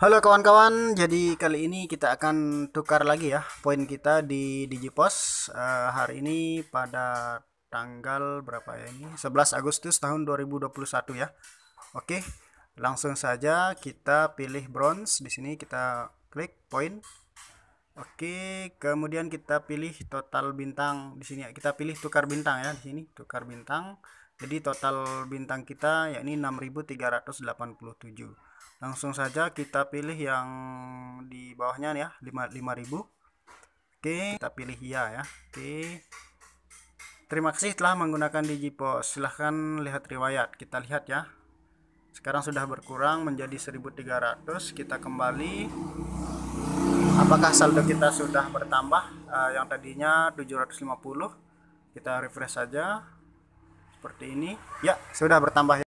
Halo kawan-kawan, jadi kali ini kita akan tukar lagi ya poin kita di Digipos uh, hari ini pada tanggal berapa ya ini 11 Agustus tahun 2021 ya. Oke, langsung saja kita pilih bronze di sini kita klik poin. Oke, kemudian kita pilih total bintang di sini ya, Kita pilih tukar bintang ya di sini, tukar bintang. Jadi total bintang kita yakni 6387. Langsung saja kita pilih yang di bawahnya ya 5000. Oke, kita pilih ya ya. Oke. Terima kasih telah menggunakan DigiPos. Silahkan lihat riwayat. Kita lihat ya. Sekarang sudah berkurang menjadi 1300. Kita kembali. Apakah saldo kita sudah bertambah? Uh, yang tadinya 750. Kita refresh saja seperti ini ya sudah bertambah ya.